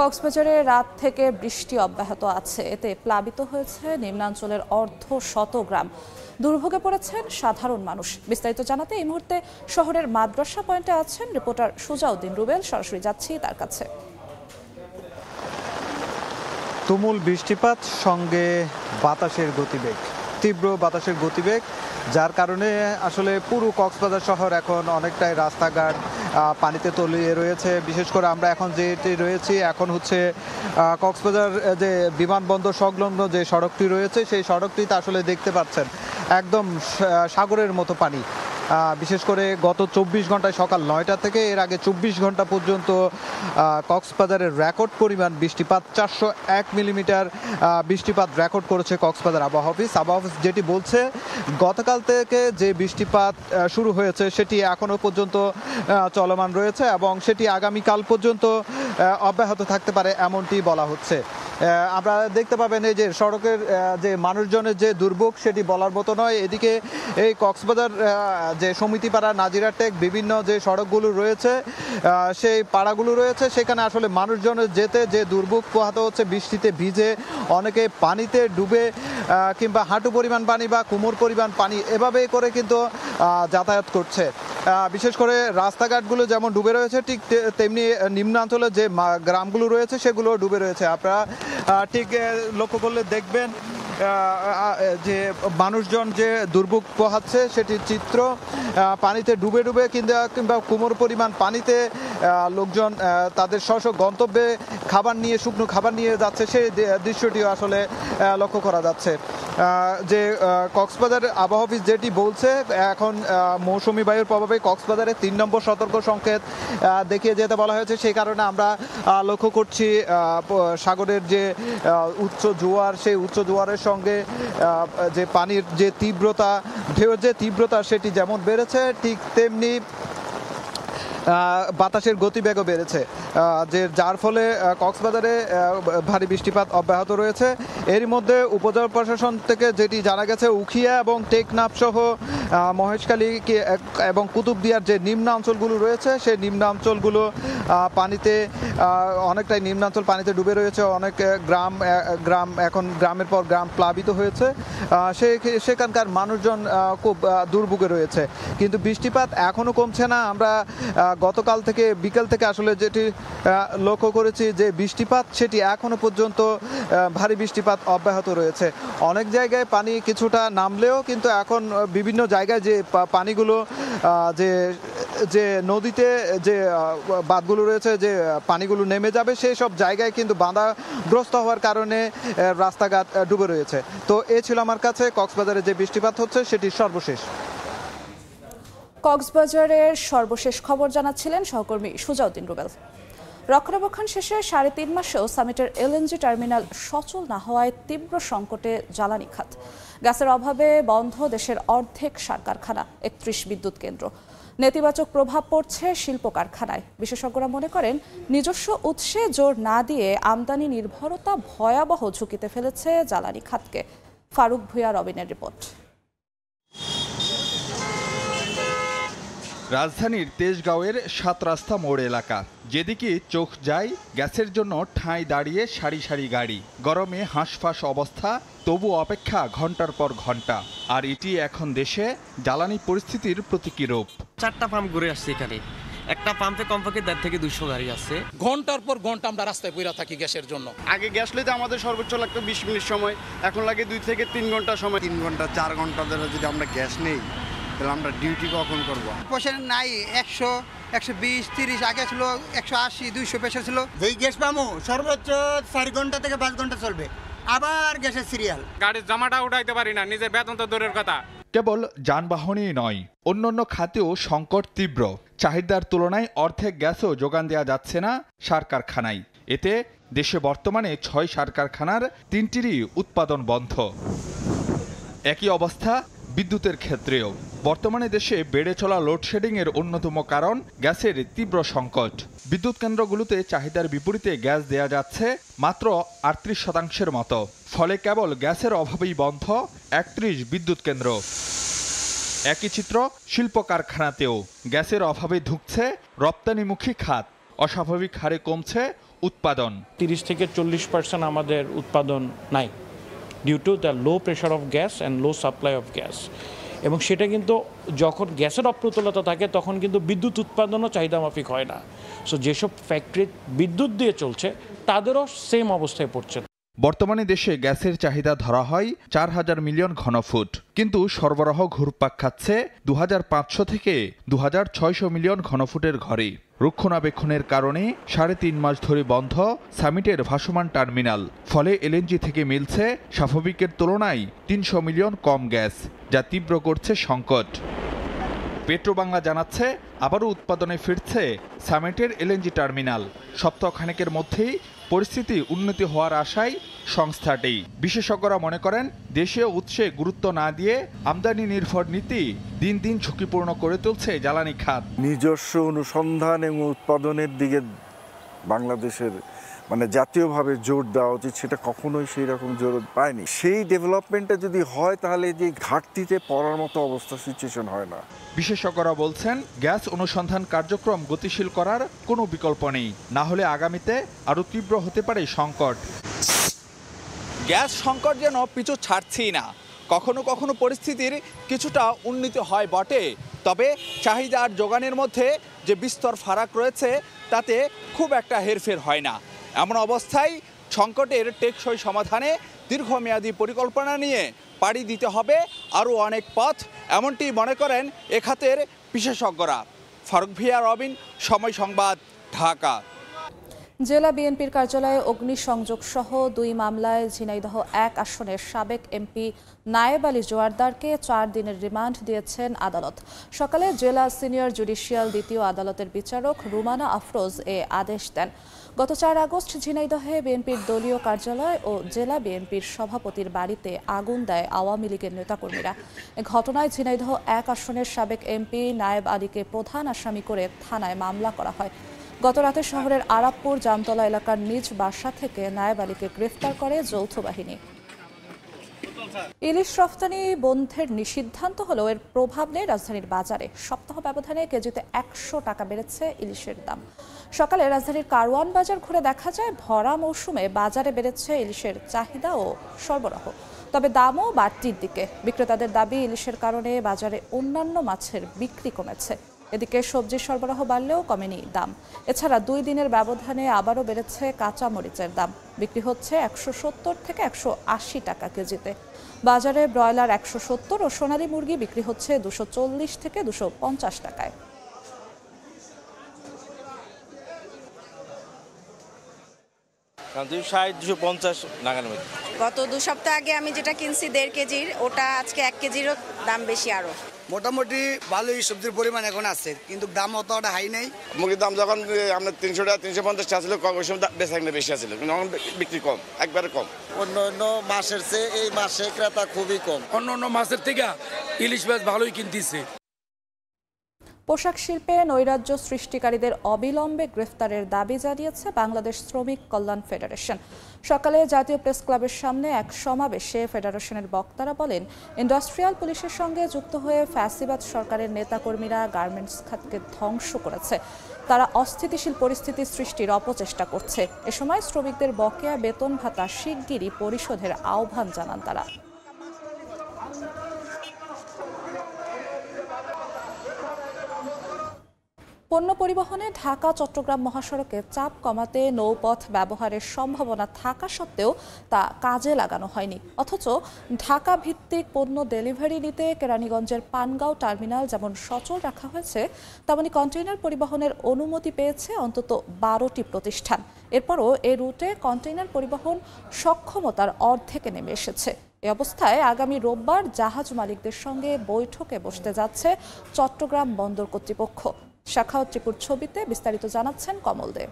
কক্সবাজারে রাত থেকে বৃষ্টি অব্যাহত আছে এতে প্লাবিত হয়েছে নিম্নাঞ্চলের অর্ধ শত গ্রাম দুর্ভোগে পড়েছেন সাধারণ মানুষ বিস্তারিত জানাতে এই মুহূর্তে শহরের মাদ্রাসা পয়েন্টে আছেন রিপোর্টার সুজাউদ্দিন রুবেল সরাসরি যাচ্ছি তার কাছে তুমুল বৃষ্টিপাত সঙ্গে বাতাসের গতিবেগ তীব্র বাতাসের গতিবেগ যার কারণে আসলে পুরো কক্সবাজার শহর এখন অনেকটাই রাস্তাঘাট পানিতে তলিয়ে রয়েছে বিশেষ করে আমরা এখন যেটি রয়েছি এখন হচ্ছে কক্সবাজার যে বিমানবন্দর সংলগ্ন যে সড়কটি রয়েছে সেই সড়কটিতে আসলে দেখতে পাচ্ছেন একদম সাগরের মতো পানি বিশেষ করে গত চব্বিশ ঘন্টায় সকাল নয়টা থেকে এর আগে চব্বিশ ঘন্টা পর্যন্ত কক্সবাজারের রেকর্ড পরিমাণ বৃষ্টিপাত চারশো এক মিলিমিটার বৃষ্টিপাত রেকর্ড করেছে কক্সবাজার আবহাওয়া অফিস আবহাওয়া অফিস যেটি বলছে গতকাল থেকে যে বৃষ্টিপাত শুরু হয়েছে সেটি এখনও পর্যন্ত চলমান রয়েছে এবং সেটি আগামীকাল পর্যন্ত অব্যাহত থাকতে পারে এমনটি বলা হচ্ছে আপনারা দেখতে পাবেন এই যে সড়কের যে মানুষজনের যে দুর্ভোগ সেটি বলার মতো নয় এদিকে এই কক্সবাজার যে সমিতিপাড়া নাজিরাটেক বিভিন্ন যে সড়কগুলো রয়েছে সেই পাড়াগুলো রয়েছে সেখানে আসলে মানুষজনের যেতে যে দুর্ভোগ পোহাতে হচ্ছে বৃষ্টিতে ভিজে অনেকে পানিতে ডুবে কিংবা হাঁটু পরিমাণ পানি বা কুমোর পরিমাণ পানি এভাবে করে কিন্তু যাতায়াত করছে বিশেষ করে রাস্তাঘাটগুলো যেমন ডুবে রয়েছে ঠিক তেমনি নিম্নাঞ্চলে যে গ্রামগুলো রয়েছে সেগুলো ডুবে রয়েছে আপনারা ঠিক লক্ষ্য করলে দেখবেন যে মানুষজন যে দুর্ভোগ পোহাচ্ছে সেটির চিত্র পানিতে ডুবে ডুবে কিংবা কিংবা কুমোর পরিমাণ পানিতে লোকজন তাদের স্ব গন্তব্যে খাবার নিয়ে শুকনো খাবার নিয়ে যাচ্ছে সেই দৃশ্যটিও আসলে লক্ষ্য করা যাচ্ছে যে কক্সবাজার আবহাওয়া অফিস যেটি বলছে এখন মৌসুমি বায়ুর প্রভাবে কক্সবাজারে তিন নম্বর সতর্ক সংকেত দেখিয়ে যেতে বলা হয়েছে সেই কারণে আমরা লক্ষ্য করছি সাগরের যে উচ্চ জোয়ার সেই উচ্চ জোয়ারের সঙ্গে যে পানির যে তীব্রতা ঢেউ যে তীব্রতা সেটি যেমন বেড়েছে ঠিক তেমনি বাতাসের গতিবেগও বেড়েছে যে যার ফলে কক্সবাজারে ভারী বৃষ্টিপাত অব্যাহত রয়েছে এর মধ্যে উপজেলা প্রশাসন থেকে যেটি জানা গেছে উখিয়া এবং টেকনাফ সহ মহেশখালী এবং কুতুবদিয়ার যে নিম্ন অঞ্চলগুলো রয়েছে সেই নিম্ন অঞ্চলগুলো পানিতে অনেকটাই নিম্নাঞ্চল পানিতে ডুবে রয়েছে অনেক গ্রাম গ্রাম এখন গ্রামের পর গ্রাম প্লাবিত হয়েছে সে সেখানকার মানুষজন খুব দুর্ভোগে রয়েছে কিন্তু বৃষ্টিপাত এখনও কমছে না আমরা গতকাল থেকে বিকেল থেকে আসলে যেটি লক্ষ্য করেছি যে বৃষ্টিপাত সেটি এখনও পর্যন্ত ভারী বৃষ্টিপাত অব্যাহত রয়েছে অনেক জায়গায় পানি কিছুটা নামলেও কিন্তু এখন বিভিন্ন জায়গায় যে পানিগুলো যে যে নদীতে যে বাঁধগুলো রয়েছে যে পানিগুলো নেমে যাবে সেই সব জায়গায় কিন্তু বাঁধাগ্রস্ত হওয়ার কারণে রাস্তাঘাট ডুবে রয়েছে তো এ ছিল আমার কাছে কক্সবাজারে যে বৃষ্টিপাত হচ্ছে সেটি সর্বশেষ কক্সবাজারের সর্বশেষ খবর জানাচ্ছিলেন সহকর্মী সুজাউদ্দিন রুবেল রক্ষণাবেক্ষণ শেষে সাড়ে তিন মাসেও সামিটের এলএনজি টার্মিনাল সচল না হওয়ায় তীব্র সংকটে জ্বালানি খাত গ্যাসের অভাবে বন্ধ দেশের অর্ধেক সার কারখানা একত্রিশ বিদ্যুৎ কেন্দ্র নেতিবাচক প্রভাব পড়ছে শিল্প কারখানায় বিশেষজ্ঞরা মনে করেন নিজস্ব উৎসে জোর না দিয়ে আমদানি নির্ভরতা ভয়াবহ ঝুঁকিতে ফেলেছে জ্বালানি খাতকে ফারুক ভুয়া রবিনের রিপোর্ট রাজধানীর তেজগাঁওয়ের সাত রাস্তা মোড় এলাকা যেদিকে চোখ যায় গ্যাসের জন্য ঠাঁই দাঁড়িয়ে সারি সারি গাড়ি গরমে হাঁসফাঁস অবস্থা তবু অপেক্ষা ঘন্টার পর ঘন্টা আর এটি এখন দেশে জ্বালানি পরিস্থিতির প্রতীকী রূপ চারটা পাম্প ঘুরে আসছে এখানে একটা পাম্পে কমপক্ষে দেড় থেকে দুশো গাড়ি আছে ঘন্টার পর ঘন্টা আমরা রাস্তায় পইরা থাকি গ্যাসের জন্য আগে গ্যাস লইতে আমাদের সর্বোচ্চ লাগতো বিশ মিনিট সময় এখন লাগে দুই থেকে তিন ঘন্টা সময় তিন ঘন্টা চার ঘন্টা ধরে যদি আমরা গ্যাস নেই তাহলে আমরা ডিউটি কখন করবো পেশেন্ট নাই একশো একশো বিশ তিরিশ আগে ছিল একশো আশি দুইশো পেশেন্ট ছিল যেই গ্যাস পামো সর্বোচ্চ চার ঘন্টা থেকে পাঁচ ঘন্টা চলবে আবার গ্যাসের সিরিয়াল গাড়ির জামাটা উঠাইতে পারি না নিজের বেতন তো দূরের কথা কেবল যানবাহনই নয় অন্যান্য খাতেও সংকট তীব্র চাহিদার তুলনায় অর্ধেক গ্যাসও যোগান দেওয়া যাচ্ছে না সার কারখানায় এতে দেশে বর্তমানে ছয় সার কারখানার তিনটিরই উৎপাদন বন্ধ একই অবস্থা বিদ্যুতের ক্ষেত্রেও বর্তমানে দেশে বেড়ে চলা লোডশেডিংয়ের অন্যতম কারণ গ্যাসের তীব্র সংকট বিদ্যুৎ কেন্দ্রগুলোতে চাহিদার বিপরীতে গ্যাস দেয়া যাচ্ছে মাত্র আটত্রিশ শতাংশের মতো ফলে কেবল গ্যাসের অভাবেই বন্ধ একত্রিশ বিদ্যুৎ কেন্দ্র একই চিত্র শিল্প কারখানাতেও গ্যাসের অভাবে ঢুকছে রপ্তানিমুখী খাত অস্বাভাবিক হারে কমছে উৎপাদন তিরিশ থেকে চল্লিশ পার্সেন্ট আমাদের উৎপাদন নাই due to the low pressure of gas and low supply of gas এবং সেটা কিন্তু যখন গ্যাসের অপ্রতুলতা থাকে তখন কিন্তু বিদ্যুৎ উৎপাদনও চাহিদামাফিক হয় না সো যেসব ফ্যাক্টরি বিদ্যুৎ দিয়ে চলছে তাদেরও সেম অবস্থায় পড়ছে বর্তমানে দেশে গ্যাসের চাহিদা ধরা হয় চার হাজার মিলিয়ন ঘনফুট কিন্তু সরবরাহ ঘুরপাক খাচ্ছে দু থেকে দু মিলিয়ন ঘনফুটের ঘরে রক্ষণাবেক্ষণের কারণে সাড়ে তিন মাস ধরে বন্ধ সামিটের ভাসমান টার্মিনাল ফলে এলএনজি থেকে মিলছে স্বাভাবিকের তুলনায় তিনশো মিলিয়ন কম গ্যাস যা তীব্র করছে সংকট পেট্রোবাংলা জানাচ্ছে আবারও উৎপাদনে ফিরছে সামেটের এলএনজি টার্মিনাল সপ্তাহখানেকের মধ্যেই পরিস্থিতি উন্নতি হওয়ার আশায় সংস্থাটি বিশেষজ্ঞরা মনে করেন দেশীয় উৎসে গুরুত্ব না দিয়ে আমদানি নির্ভর নীতি দিন দিন ঝুঁকিপূর্ণ করে তুলছে জ্বালানি খাত নিজস্ব অনুসন্ধান এবং উৎপাদনের দিকে বাংলাদেশের মানে জাতীয়ভাবে জোর দেওয়া উচিত সেটা কখনোই সেই রকম জোর পায়নি সেই ডেভেলপমেন্টটা যদি হয় তাহলে যে ঘাটতিতে পড়ার মতো অবস্থা সিচুয়েশন হয় না বিশেষজ্ঞরা বলছেন গ্যাস অনুসন্ধান কার্যক্রম গতিশীল করার কোনো বিকল্প নেই না হলে আগামীতে আরও তীব্র হতে পারে সংকট গ্যাস সংকট যেন পিছু ছাড়ছেই না কখনো কখনো পরিস্থিতির কিছুটা উন্নীত হয় বটে তবে চাহিদা আর যোগানের মধ্যে যে বিস্তর ফারাক রয়েছে তাতে খুব একটা হেরফের হয় না এমন অবস্থায় সংকটের টেকসই সমাধানে দীর্ঘমেয়াদী পরিকল্পনা নিয়ে পাড়ি দিতে হবে আরও অনেক পথ এমনটি মনে করেন এ খাতের বিশেষজ্ঞরা ফারুক ভিয়া রবিন সময় সংবাদ ঢাকা জেলা বিএনপির কার্যালয়ে অগ্নিসংযোগ সহ দুই মামলায় ঝিনাইদহ এক আসনের সাবেক এমপি নায়েব আলী জোয়ারদারকে চার দিনের রিমান্ড দিয়েছেন আদালত সকালে জেলা সিনিয়র জুডিশিয়াল দ্বিতীয় আদালতের বিচারক রুমানা আফরোজ এ আদেশ দেন গত চার আগস্ট ঝিনাইদহে বিএনপির দলীয় কার্যালয় ও জেলা বিএনপির সভাপতির বাড়িতে আগুন দেয় আওয়ামী লীগের নেতাকর্মীরা ঘটনায় ঝিনাইদহ এক আসনের সাবেক এমপি নায়েব আলীকে প্রধান আসামি করে থানায় মামলা করা হয় গতরাতে শহরের আরাপপুর জামতলা এলাকার নিজ বাসা থেকে নায়েব আলীকে গ্রেফতার করে যৌথ বাহিনী ইলিশ রফতানি বন্ধের নিষিদ্ধান্ত হলো এর প্রভাব নেই রাজধানীর বাজারে সপ্তাহ ব্যবধানে কেজিতে একশো টাকা বেড়েছে ইলিশের দাম সকালে রাজধানীর কারওয়ান বাজার ঘুরে দেখা যায় ভরা মৌসুমে বাজারে বেড়েছে ইলিশের চাহিদা ও সরবরাহ তবে দামও বাড়তির দিকে বিক্রেতাদের দাবি ইলিশের কারণে বাজারে অন্যান্য মাছের বিক্রি কমেছে এদিকে সবজির সরবরাহ বাড়লেও কমেনি দাম এছাড়া দুই দিনের ব্যবধানে আবারও বেড়েছে কাঁচা মরিচের দাম বিক্রি হচ্ছে একশো সত্তর থেকে একশো আশি টাকা কেজিতে বাজারে ব্রয়লার একশো সত্তর ও সোনালী মুরগি বিক্রি হচ্ছে দুশো চল্লিশ থেকে দুশো পঞ্চাশ টাকায় গত দু সপ্তাহ আগে আমি যেটা কিনছি দেড় কেজির ওটা আজকে এক কেজিরও দাম বেশি আরও মোটামুটি ভালোই সবজির পরিমাণ এখন আছে কিন্তু দাম অতটা হাই নেই মুরগির দাম যখন আপনার তিনশো টাকা তিনশো পঞ্চাশ টাকা ছিল ওই সময় বেশি আছিল কিন্তু এখন বিক্রি কম একবারে কম অন্য অন্য মাসের চেয়ে এই মাসে ক্রেতা খুবই কম অন্য অন্য মাসের থেকে ইলিশ মাছ ভালোই কিনতেছে পোশাক শিল্পে নৈরাজ্য সৃষ্টিকারীদের অবিলম্বে গ্রেফতারের দাবি জানিয়েছে বাংলাদেশ শ্রমিক কল্যাণ ফেডারেশন সকালে জাতীয় প্রেস ক্লাবের সামনে এক সমাবেশে ফেডারেশনের বক্তারা বলেন ইন্ডাস্ট্রিয়াল পুলিশের সঙ্গে যুক্ত হয়ে ফ্যাসিবাদ সরকারের নেতাকর্মীরা গার্মেন্টস খাতকে ধ্বংস করেছে তারা অস্থিতিশীল পরিস্থিতি সৃষ্টির অপচেষ্টা করছে এ সময় শ্রমিকদের বকেয়া বেতন ভাতা শিগগিরই পরিশোধের আহ্বান জানান তারা পণ্য পরিবহনে ঢাকা চট্টগ্রাম মহাসড়কে চাপ কমাতে নৌপথ ব্যবহারের সম্ভাবনা থাকা সত্ত্বেও তা কাজে লাগানো হয়নি অথচ ঢাকা ভিত্তিক পণ্য ডেলিভারি নিতে কেরানীগঞ্জের পানগাঁও টার্মিনাল যেমন সচল রাখা হয়েছে তেমনি কন্টেইনার পরিবহনের অনুমতি পেয়েছে অন্তত বারোটি প্রতিষ্ঠান এরপরও এ রুটে কন্টেইনার পরিবহন সক্ষমতার অর্ধেকে নেমে এসেছে এ অবস্থায় আগামী রোববার জাহাজ মালিকদের সঙ্গে বৈঠকে বসতে যাচ্ছে চট্টগ্রাম বন্দর কর্তৃপক্ষ শাখা ত্রিপুর ছবিতে বিস্তারিত জানাচ্ছেন কমল দে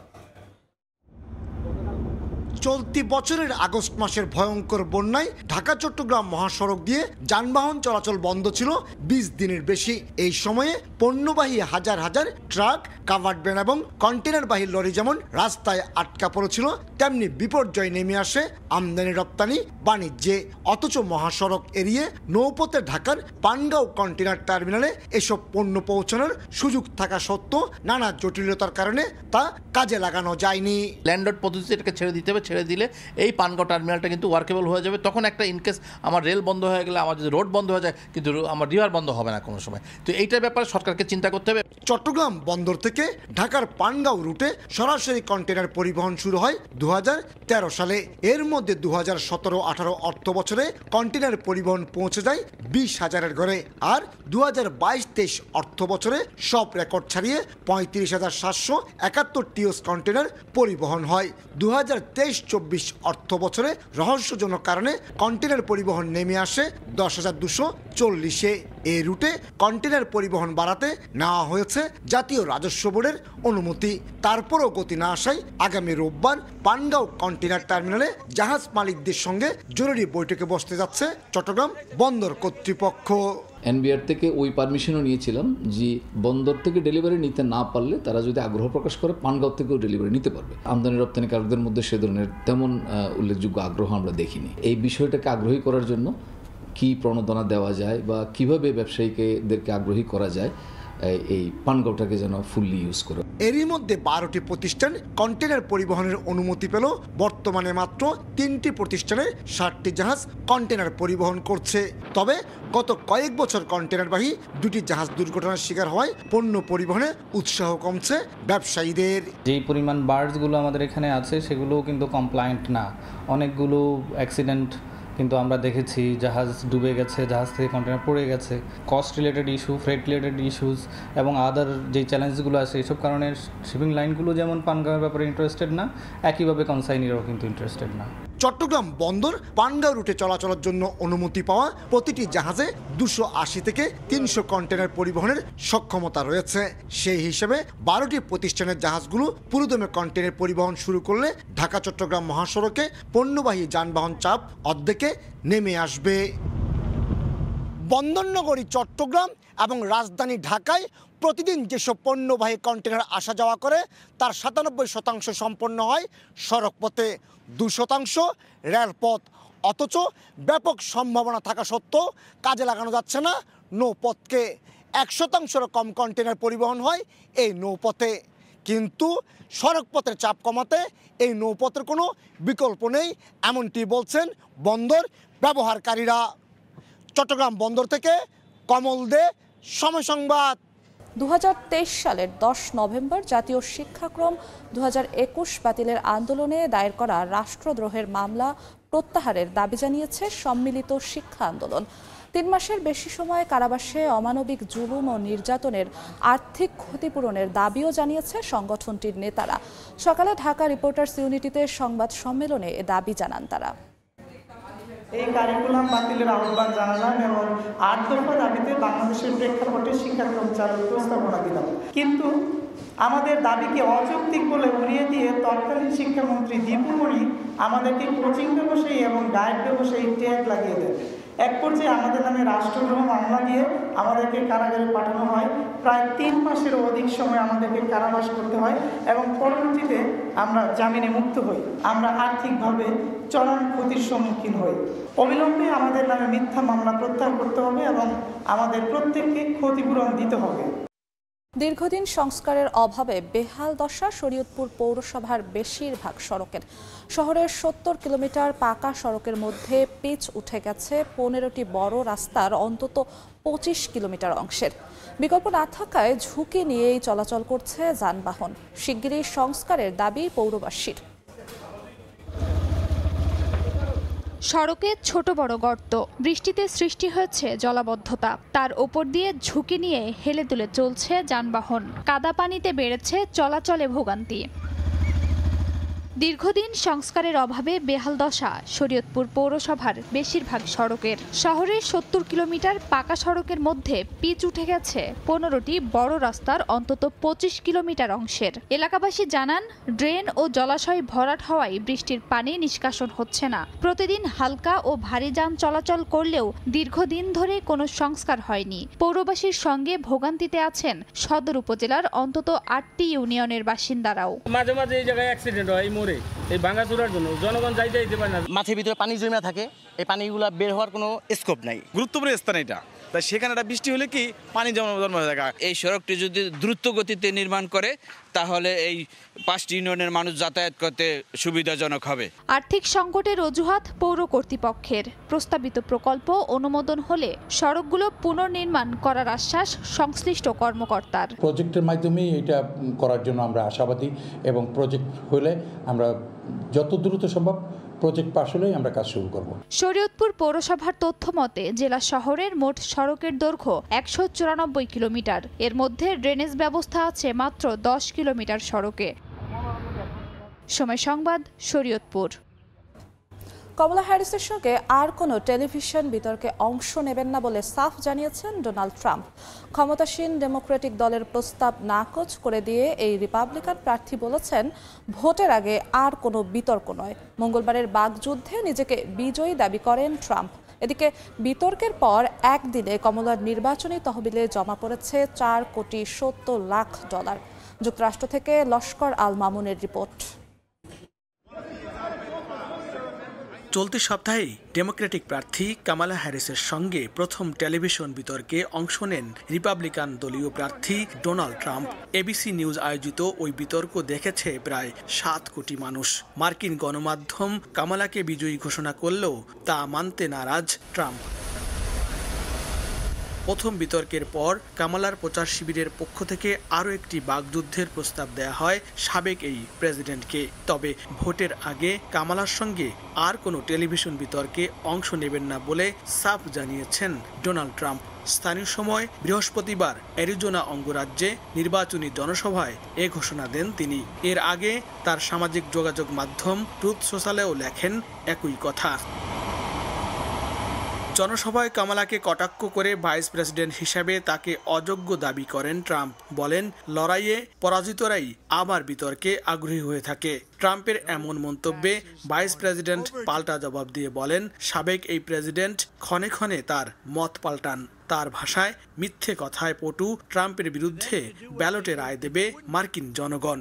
চলতি বছরের আগস্ট মাসের ভয়ঙ্কর বন্যায় ঢাকা চট্টগ্রাম মহাসড়ক দিয়ে যানবাহন চলাচল বন্ধ ছিল বিশ দিনের বেশি এই সময়ে পণ্যবাহী হাজার হাজার ট্রাক কাভার্ড ভ্যান এবং কন্টেনারবাহী লরি যেমন রাস্তায় আটকা পড়েছিল তেমনি বিপর্যয় নেমে আসে আমদানি রপ্তানি বাণিজ্যে অথচ মহাসড়ক এড়িয়ে নৌপথে ঢাকার পানগাঁও কন্টেনার টার্মিনালে এসব পণ্য পৌঁছানোর সুযোগ থাকা সত্ত্বেও নানা জটিলতার কারণে তা কাজে লাগানো যায়নি ল্যান্ডড পদ্ধতিটাকে ছেড়ে দিতে হবে ছেড়ে দিলে এই পানগাঁও টার্মিনালটা কিন্তু ওয়ার্কেবল হয়ে যাবে তখন একটা ইনকেস আমার রেল বন্ধ হয়ে গেলে আমার যদি রোড বন্ধ হয়ে যায় কিন্তু আমার রিভার বন্ধ হবে না কোনো সময় তো এইটার ব্যাপারে সরকারকে চিন্তা করতে হবে চট্টগ্রাম বন্দর থেকে ঢাকার পানগাঁও রুটে সরাসরি কন্টেনার পরিবহন শুরু হয় দু সালে এর মধ্যে দু হাজার সতেরো আঠারো অর্থ বছরে কন্টেনার পরিবহন পৌঁছে যায় বিশ হাজারের ঘরে আর দু হাজার বাইশ তেইশ অর্থ বছরে সব রেকর্ড ছাড়িয়ে পঁয়ত্রিশ হাজার সাতশো একাত্তর টিওস কন্টেনার পরিবহন হয় দু হাজার তেইশ চব্বিশ অর্থ বছরে রহস্যজনক কারণে কন্টেনার পরিবহন নেমে আসে দশ হাজার দুশো চল্লিশে এ রুটে কন্টেনার পরিবহন বাড়াতে নেওয়া হয়েছে জাতীয় রাজস্ব বোর্ডের অনুমতি তারপরও গতি না আসায় আগামী রোববার পানগাঁও কন্টেনার টার্মিনালে জাহাজ মালিকদের সঙ্গে জরুরি বৈঠকে বসতে যাচ্ছে চট্টগ্রাম বন্দর কর্তৃপক্ষ এনবিআর থেকে ওই পারমিশনও নিয়েছিলাম যে বন্দর থেকে ডেলিভারি নিতে না পারলে তারা যদি আগ্রহ প্রকাশ করে পানগাঁও থেকেও ডেলিভারি নিতে পারবে আমদানি রপ্তানিকারকদের মধ্যে সে ধরনের তেমন উল্লেখযোগ্য আগ্রহ আমরা দেখিনি এই বিষয়টাকে আগ্রহী করার জন্য কি প্রণোদনা দেওয়া যায় বা কিভাবে ব্যবসায়ীকেদেরকে আগ্রহী করা যায় এই পানগাঁওটাকে যেন ফুললি ইউজ করে এরই মধ্যে বারোটি প্রতিষ্ঠান কন্টেনার পরিবহনের অনুমতি পেল বর্তমানে মাত্র তিনটি প্রতিষ্ঠানে ষাটটি জাহাজ কন্টেনার পরিবহন করছে তবে গত কয়েক বছর কন্টেনারবাহী দুটি জাহাজ দুর্ঘটনার শিকার হওয়ায় পণ্য পরিবহনে উৎসাহ কমছে ব্যবসায়ীদের যেই পরিমাণ বার্ডসগুলো আমাদের এখানে আছে সেগুলোও কিন্তু কমপ্লায়েন্ট না অনেকগুলো অ্যাক্সিডেন্ট কিন্তু আমরা দেখেছি জাহাজ ডুবে গেছে জাহাজ থেকে কন্টেনার পড়ে গেছে cost related issue freight related issues এবং আদার যে চ্যালেঞ্জগুলো আছে এইসব কারণে শিপিং লাইনগুলো যেমন পানগামের ব্যাপারে ইন্টারেস্টেড না একইভাবে কনসাইনিরাও কিন্তু ইন্টারেস্টেড না চট্টগ্রাম বন্দর পানগাঁও রুটে চলাচলের জন্য অনুমতি পাওয়া প্রতিটি জাহাজে দুশো আশি থেকে তিনশো কন্টেনার পরিবহনের সক্ষমতা রয়েছে সেই হিসেবে বারোটি প্রতিষ্ঠানের জাহাজগুলো পুরোদমে কন্টেনার পরিবহন শুরু করলে ঢাকা চট্টগ্রাম মহাসড়কে পণ্যবাহী যানবাহন চাপ অর্ধেকে নেমে আসবে বন্দরনগরী চট্টগ্রাম এবং রাজধানী ঢাকায় প্রতিদিন যেসব পণ্যবাহী কন্টেনার আসা যাওয়া করে তার সাতানব্বই শতাংশ সম্পন্ন হয় সড়কপথে দু শতাংশ রেলপথ অথচ ব্যাপক সম্ভাবনা থাকা সত্ত্বেও কাজে লাগানো যাচ্ছে না নৌপথকে এক শতাংশেরও কম কন্টেনার পরিবহন হয় এই নৌপথে কিন্তু সড়কপথের চাপ কমাতে এই নৌপথের কোনো বিকল্প নেই এমনটি বলছেন বন্দর ব্যবহারকারীরা চট্টগ্রাম বন্দর থেকে কমল দে সময় সংবাদ দু সালের দশ নভেম্বর জাতীয় শিক্ষাক্রম দু বাতিলের আন্দোলনে দায়ের করা রাষ্ট্রদ্রোহের মামলা প্রত্যাহারের দাবি জানিয়েছে সম্মিলিত শিক্ষা আন্দোলন তিন মাসের বেশি সময় কারাবাসে অমানবিক জুলুম ও নির্যাতনের আর্থিক ক্ষতিপূরণের দাবিও জানিয়েছে সংগঠনটির নেতারা সকালে ঢাকা রিপোর্টার্স ইউনিটিতে সংবাদ সম্মেলনে এ দাবি জানান তারা এই কারিকুলাম বাতিলের আহ্বান জানালাম এবং আট দফা দাবিতে বাংলাদেশের প্রেক্ষাপটে শিক্ষাক্রম চালুর প্রস্তাবনা দিলাম কিন্তু আমাদের দাবিকে অযৌক্তিক বলে উড়িয়ে দিয়ে তৎকালীন শিক্ষামন্ত্রী দীপুমণি আমাদেরকে কোচিং ব্যবসায়ী এবং গাইড ব্যবসায়ী ট্যাগ লাগিয়ে দেন এক পর্যায়ে আমাদের নামে রাষ্ট্রদ্রোহ মামলা দিয়ে আমাদেরকে কারাগারে পাঠানো হয় প্রায় তিন মাসের অধিক সময় আমাদেরকে কারাবাস করতে হয় এবং পরবর্তীতে আমরা জামিনে মুক্ত হই আমরা আর্থিকভাবে চরম ক্ষতির সম্মুখীন হই অবিলম্বে আমাদের নামে মিথ্যা মামলা প্রত্যাহার করতে হবে এবং আমাদের প্রত্যেককে ক্ষতিপূরণ দিতে হবে দীর্ঘদিন সংস্কারের অভাবে বেহাল দশা শরীয়তপুর পৌরসভার বেশিরভাগ সড়কের শহরের সত্তর কিলোমিটার পাকা সড়কের মধ্যে পিচ উঠে গেছে পনেরোটি বড় রাস্তার অন্তত পঁচিশ কিলোমিটার অংশের বিকল্প না থাকায় ঝুঁকি নিয়েই চলাচল করছে যানবাহন শিগগিরই সংস্কারের দাবি পৌরবাসীর সড়কে ছোট বড় গর্ত বৃষ্টিতে সৃষ্টি হয়েছে জলাবদ্ধতা তার ওপর দিয়ে ঝুঁকি নিয়ে হেলে দুলে চলছে যানবাহন কাদা পানিতে বেড়েছে চলাচলে ভোগান্তি দীর্ঘদিন সংস্কারের অভাবে বেহাল দশা শরীয়তপুর পৌরসভার বেশিরভাগ সড়কের শহরের সত্তর কিলোমিটার পাকা সড়কের মধ্যে পিচ উঠে গেছে পনেরোটি বড় রাস্তার অন্তত পঁচিশ কিলোমিটার অংশের এলাকাবাসী জানান ড্রেন ও জলাশয় ভরাট হওয়ায় বৃষ্টির পানি নিষ্কাশন হচ্ছে না প্রতিদিন হালকা ও ভারী যান চলাচল করলেও দীর্ঘদিন ধরে কোনো সংস্কার হয়নি পৌরবাসীর সঙ্গে ভোগান্তিতে আছেন সদর উপজেলার অন্তত আটটি ইউনিয়নের বাসিন্দারাও মাঝে মাঝে এই জায়গায় অ্যাক্সিডেন্ট হয় মোড়ে এই ভাঙাচুরার জন্য জনগণ যাইতে যেতে পারে না মাঠের ভিতরে পানি জমে থাকে এই পানিগুলো বের হওয়ার কোনো স্কোপ নাই গুরুত্বপূর্ণ স্থান এটা তাই সেখানে একটা বৃষ্টি হলে কি পানি জমা জন্ম হয়ে থাকে এই সড়কটি যদি দ্রুত গতিতে নির্মাণ করে তাহলে এই পাঁচটি ইউনিয়নের মানুষ যাতায়াত করতে সুবিধাজনক হবে আর্থিক সংকটের অজুহাত পৌর কর্তৃপক্ষের প্রস্তাবিত প্রকল্প অনুমোদন হলে সড়কগুলো পুনর্নির্মাণ করার আশ্বাস সংশ্লিষ্ট কর্মকর্তার প্রজেক্টের মাধ্যমে এটা করার জন্য আমরা আশাবাদী এবং প্রজেক্ট হলে আমরা যত দ্রুত সম্ভব প্রজেক্ট পাস হলেই আমরা কাজ শুরু করব শরীয়তপুর পৌরসভার তথ্য মতে জেলা শহরের মোট সড়কের দৈর্ঘ্য একশো চুরানব্বই কিলোমিটার এর মধ্যে ড্রেনেজ ব্যবস্থা আছে মাত্র দশ কিলোমিটার সড়কে সময় সংবাদ শরীয়তপুর কমলা হ্যারিসের সঙ্গে আর কোনো টেলিভিশন বিতর্কে অংশ নেবেন না বলে সাফ জানিয়েছেন ডোনাল্ড ট্রাম্প ক্ষমতাসীন ডেমোক্রেটিক দলের প্রস্তাব নাকচ করে দিয়ে এই রিপাবলিকান প্রার্থী বলেছেন ভোটের আগে আর কোনো বিতর্ক নয় মঙ্গলবারের বাগযুদ্ধে নিজেকে বিজয়ী দাবি করেন ট্রাম্প এদিকে বিতর্কের পর একদিনে কমলার নির্বাচনী তহবিলে জমা পড়েছে চার কোটি সত্তর লাখ ডলার যুক্তরাষ্ট্র থেকে লস্কর আল মামুনের রিপোর্ট চলতি সপ্তাহেই ডেমোক্রেটিক প্রার্থী কামালা হ্যারিসের সঙ্গে প্রথম টেলিভিশন বিতর্কে অংশ নেন রিপাবলিকান দলীয় প্রার্থী ডোনাল্ড ট্রাম্প এবিসি নিউজ আয়োজিত ওই বিতর্ক দেখেছে প্রায় সাত কোটি মানুষ মার্কিন গণমাধ্যম কামালাকে বিজয়ী ঘোষণা করলেও তা মানতে নারাজ ট্রাম্প প্রথম বিতর্কের পর কামালার প্রচার শিবিরের পক্ষ থেকে আরও একটি বাগযুদ্ধের প্রস্তাব দেয়া হয় সাবেক এই প্রেসিডেন্টকে তবে ভোটের আগে কামালার সঙ্গে আর কোনো টেলিভিশন বিতর্কে অংশ নেবেন না বলে সাফ জানিয়েছেন ডোনাল্ড ট্রাম্প স্থানীয় সময় বৃহস্পতিবার অ্যারিজোনা অঙ্গরাজ্যে নির্বাচনী জনসভায় এ ঘোষণা দেন তিনি এর আগে তার সামাজিক যোগাযোগ মাধ্যম ট্রুথ সোশ্যালেও লেখেন একই কথা জনসভায় কামালাকে কটাক্ষ করে ভাইস প্রেসিডেন্ট হিসাবে তাকে অযোগ্য দাবি করেন ট্রাম্প বলেন লড়াইয়ে পরাজিতরাই আবার বিতর্কে আগ্রহী হয়ে থাকে ট্রাম্পের এমন মন্তব্যে ভাইস প্রেসিডেন্ট পাল্টা জবাব দিয়ে বলেন সাবেক এই প্রেসিডেন্ট ক্ষণে ক্ষণে তার মত পাল্টান তার ভাষায় মিথ্যে কথায় পটু ট্রাম্পের বিরুদ্ধে ব্যালটে রায় দেবে মার্কিন জনগণ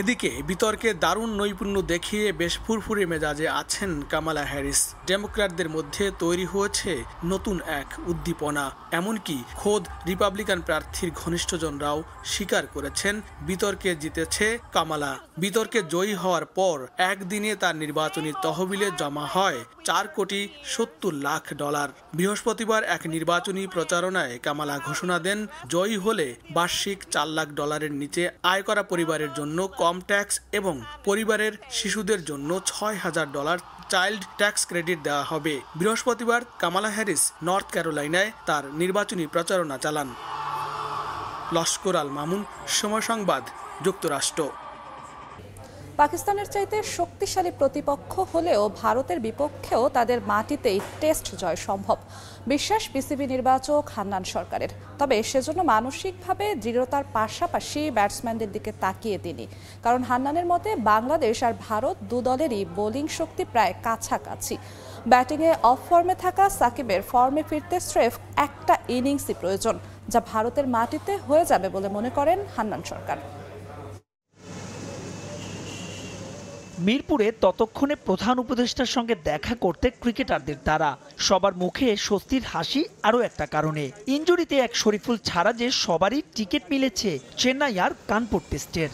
এদিকে বিতর্কে দারুণ নৈপুণ্য দেখিয়ে বেশ ফুরফুরে মেজাজে আছেন কামালা হ্যারিস ডেমোক্র্যাটদের মধ্যে তৈরি হয়েছে নতুন এক উদ্দীপনা এমনকি খোদ রিপাবলিকান প্রার্থীর ঘনিষ্ঠজনরাও স্বীকার করেছেন বিতর্কে জিতেছে কামালা বিতর্কে জয়ী হওয়ার পর একদিনে তার নির্বাচনী তহবিলে জমা হয় চার কোটি সত্তর লাখ ডলার বৃহস্পতিবার এক নির্বাচনী প্রচারণায় কামালা ঘোষণা দেন জয়ী হলে বার্ষিক চার লাখ ডলারের নিচে আয় করা পরিবারের জন্য কম ট্যাক্স এবং পরিবারের শিশুদের জন্য ছয় হাজার ডলার চাইল্ড ট্যাক্স ক্রেডিট দেওয়া হবে বৃহস্পতিবার কামালা হ্যারিস নর্থ ক্যারোলাইনায় তার নির্বাচনী প্রচারণা চালান লস্কর আল মামুন সময় সংবাদ যুক্তরাষ্ট্র পাকিস্তানের চাইতে শক্তিশালী প্রতিপক্ষ হলেও ভারতের বিপক্ষেও তাদের মাটিতেই টেস্ট জয় সম্ভব বিশ্বাস বিসিবি নির্বাচক হান্নান সরকারের তবে সেজন্য মানসিকভাবে দৃঢ়তার পাশাপাশি ব্যাটসম্যানদের দিকে তাকিয়ে তিনি কারণ হান্নানের মতে বাংলাদেশ আর ভারত দু দলেরই বোলিং শক্তি প্রায় কাছাকাছি ব্যাটিংয়ে অফ ফর্মে থাকা সাকিবের ফর্মে ফিরতে স্রেফ একটা ইনিংসই প্রয়োজন যা ভারতের মাটিতে হয়ে যাবে বলে মনে করেন হান্নান সরকার মিরপুরে ততক্ষণে প্রধান উপদেষ্টার সঙ্গে দেখা করতে ক্রিকেটারদের তারা সবার মুখে স্বস্তির হাসি আরও একটা কারণে ইঞ্জুরিতে এক শরীফুল ছাড়া যে সবারই টিকিট মিলেছে চেন্নাই আর কানপুর টেস্টের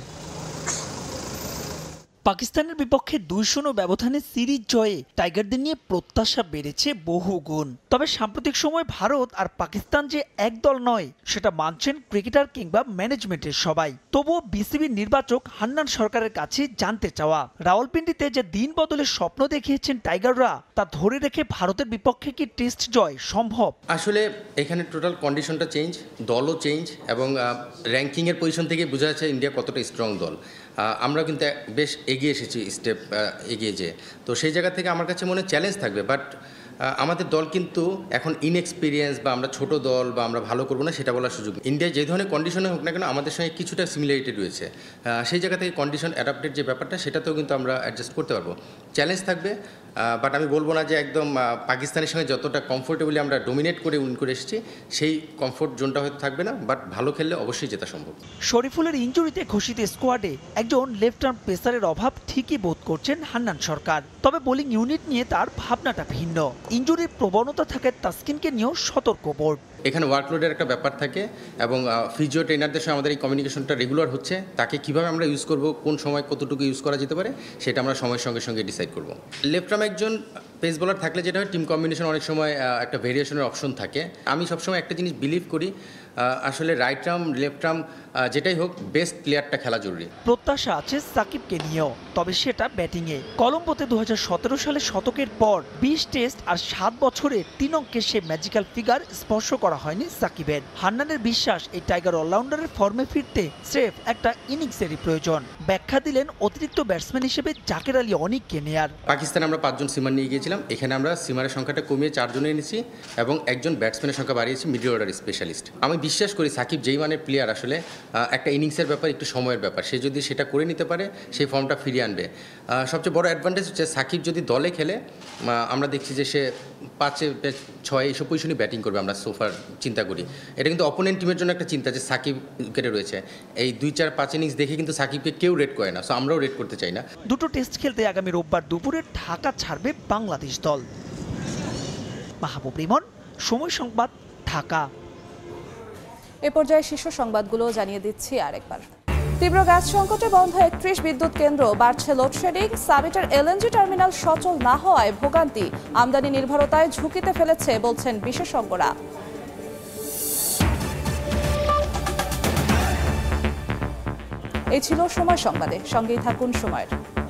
পাকিস্তানের বিপক্ষে দুই শূন্য ব্যবধানে সিরিজ জয়ে টাইগারদের নিয়ে প্রত্যাশা বেড়েছে বহুগুণ তবে সাম্প্রতিক সময়ে ভারত আর পাকিস্তান যে এক দল নয় সেটা মানছেন ক্রিকেটার কিংবা ম্যানেজমেন্টের সবাই তবুও বিসিবির নির্বাচক হান্নান সরকারের কাছে জানতে চাওয়া রাওয়ালপিন্ডিতে যে দিন বদলে স্বপ্ন দেখিয়েছেন টাইগাররা তা ধরে রেখে ভারতের বিপক্ষে কি টেস্ট জয় সম্ভব আসলে এখানে টোটাল কন্ডিশনটা চেঞ্জ দলও চেঞ্জ এবং র্যাঙ্কিংয়ের পজিশন থেকে বোঝা যাচ্ছে ইন্ডিয়া কতটা স্ট্রং দল আমরা কিন্তু বেশ এগিয়ে এসেছি স্টেপ এগিয়ে যেয়ে তো সেই জায়গা থেকে আমার কাছে মনে চ্যালেঞ্জ থাকবে বাট আমাদের দল কিন্তু এখন ইনএক্সপিরিয়েন্স বা আমরা ছোট দল বা আমরা ভালো করবো না সেটা বলার সুযোগ ইন্ডিয়া যে ধরনের কন্ডিশনে হোক না কেন আমাদের সঙ্গে কিছুটা সিমিলারিটি রয়েছে সেই জায়গা থেকে কন্ডিশন অ্যাডাপ্টেড যে ব্যাপারটা সেটাতেও কিন্তু আমরা অ্যাডজাস্ট করতে পারবো চ্যালেঞ্জ থাকবে বাট আমি বলবো না যে একদম পাকিস্তানের সঙ্গে যতটা কমফোর্টেবলি আমরা ডোমিনেট করে উইন করে এসেছি সেই কমফোর্ট জোনটা হয়তো থাকবে না বাট ভালো খেললে অবশ্যই জেতা সম্ভব শরীফুলের ইঞ্জুরিতে ঘোষিত স্কোয়াডে একজন লেফট আর্ম পেসারের অভাব ঠিকই বোধ করছেন হান্নান সরকার তবে বোলিং ইউনিট নিয়ে তার ভাবনাটা ভিন্ন ইঞ্জুরির প্রবণতা থাকায় তাস্কিনকে নিয়েও সতর্ক বোর্ড এখানে ওয়ার্কলোডের একটা ব্যাপার থাকে এবং ফিজিও ট্রেনারদের সঙ্গে আমাদের এই কমিউনিকেশনটা রেগুলার হচ্ছে তাকে কিভাবে আমরা ইউজ করব কোন সময় কতটুকু ইউজ করা যেতে পারে সেটা আমরা সময়ের সঙ্গে সঙ্গে ডিসাইড করব লেফট একজন পেস বলার থাকলে যেটা হয় টিম কম্বিনেশন অনেক সময় একটা ভেরিয়েশনের অপশন থাকে আমি সবসময় একটা জিনিস বিলিভ করি আসলে রাইট আর্ম লেফট আর্ম যেটাই হোক বেস্ট প্লেয়ারটা খেলা জরুরি প্রত্যাশা আছে সাকিবকে নিয়েও তবে সেটা ব্যাটিংয়ে কলম্বোতে দু সালে শতকের পর বিশ টেস্ট আর সাত বছরে তিন অঙ্কে সে ম্যাজিক্যাল ফিগার স্পর্শ করা হয়নি সাকিবের হান্নানের বিশ্বাস এই টাইগার অলরাউন্ডারের ফর্মে ফিরতে স্রেফ একটা ইনিংসেরই প্রয়োজন ব্যাখ্যা দিলেন অতিরিক্ত ব্যাটসম্যান হিসেবে জাকের আলী অনিককে নেয়ার পাকিস্তানে আমরা পাঁচজন সিমার নিয়ে গিয়েছিলাম এখানে আমরা সিমারের সংখ্যাটা কমিয়ে চারজনে এনেছি এবং একজন ব্যাটসম্যানের সংখ্যা বাড়িয়েছি মিডিল অর্ডার স্পেশালিস্ট আমি বিশ্বাস করি সাকিব যেই মানের প্লেয়ার আসলে একটা ইনিংসের ব্যাপার একটু সময়ের ব্যাপার সে যদি সেটা করে নিতে পারে সেই ফর্মটা ফিরিয়ে আনবে সবচেয়ে বড় অ্যাডভান্টেজ হচ্ছে সাকিব যদি দলে খেলে আমরা দেখছি যে সে পাঁচে ছয় এইসব পজিশনে ব্যাটিং করবে আমরা সোফার চিন্তা করি এটা কিন্তু অপোনেন্ট টিমের জন্য একটা চিন্তা যে সাকিব উইকেটে রয়েছে এই দুই চার পাঁচ ইনিংস দেখে কিন্তু সাকিবকে কেউ রেড করে না সো আমরাও রেড করতে চাই না দুটো টেস্ট খেলতে আগামী রোববার দুপুরে ঢাকা ছাড়বে বাংলাদেশ দল মাহবুব রিমন সময় সংবাদ ঢাকা এ পর্যায়ে শীর্ষ সংবাদগুলো জানিয়ে দিচ্ছি আরেকবার তীব্র গ্যাস সংকটে বন্ধ একত্রিশ বিদ্যুৎ কেন্দ্র বাড়ছে লোডশেডিং সাবিটার এলএনজি টার্মিনাল সচল না হওয়ায় ভোগান্তি আমদানি নির্ভরতায় ঝুঁকিতে ফেলেছে বলছেন বিশেষজ্ঞরা এই ছিল সময় সংবাদে সঙ্গেই থাকুন সময়ের